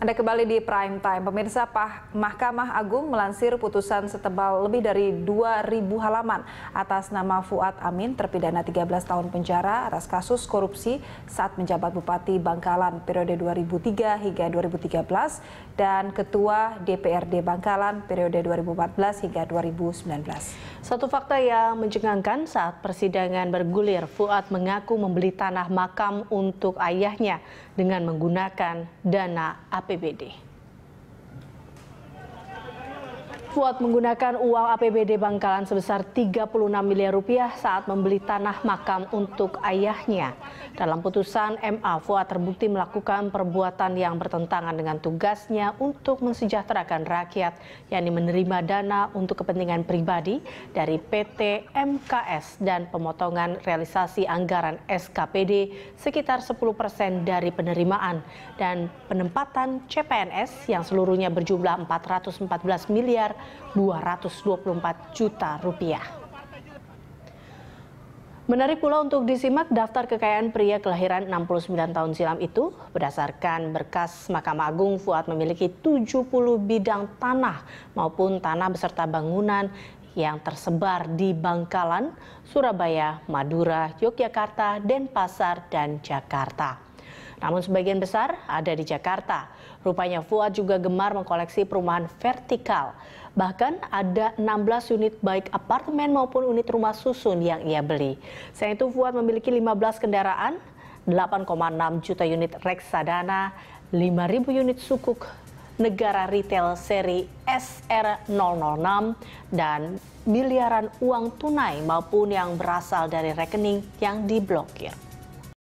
Anda kembali di Prime Time. Pemirsa Pah Mahkamah Agung melansir putusan setebal lebih dari 2.000 halaman atas nama Fuad Amin terpidana 13 tahun penjara atas kasus korupsi saat menjabat Bupati Bangkalan periode 2003 hingga 2013 dan Ketua DPRD Bangkalan periode 2014 hingga 2019. Satu fakta yang mencengangkan saat persidangan bergulir, Fuad mengaku membeli tanah makam untuk ayahnya dengan menggunakan dana ap PBD. Fuad menggunakan uang APBD Bangkalan sebesar 36 miliar rupiah saat membeli tanah makam untuk ayahnya. Dalam putusan MA, Fuad terbukti melakukan perbuatan yang bertentangan dengan tugasnya untuk mensejahterakan rakyat, yakni menerima dana untuk kepentingan pribadi dari PT MKS dan pemotongan realisasi anggaran SKPD sekitar 10 persen dari penerimaan dan penempatan CPNS yang seluruhnya berjumlah 414 miliar 224 juta rupiah. Menarik pula untuk disimak daftar kekayaan pria kelahiran 69 tahun silam itu. Berdasarkan berkas Mahkamah Agung, Fuad memiliki 70 bidang tanah maupun tanah beserta bangunan yang tersebar di Bangkalan, Surabaya, Madura, Yogyakarta, Denpasar, dan Jakarta. Namun sebagian besar ada di Jakarta. Rupanya Fuad juga gemar mengkoleksi perumahan vertikal. Bahkan ada 16 unit baik apartemen maupun unit rumah susun yang ia beli. Selain itu Fuad memiliki 15 kendaraan, 8,6 juta unit reksadana, 5.000 unit sukuk negara retail seri SR006 dan miliaran uang tunai maupun yang berasal dari rekening yang diblokir.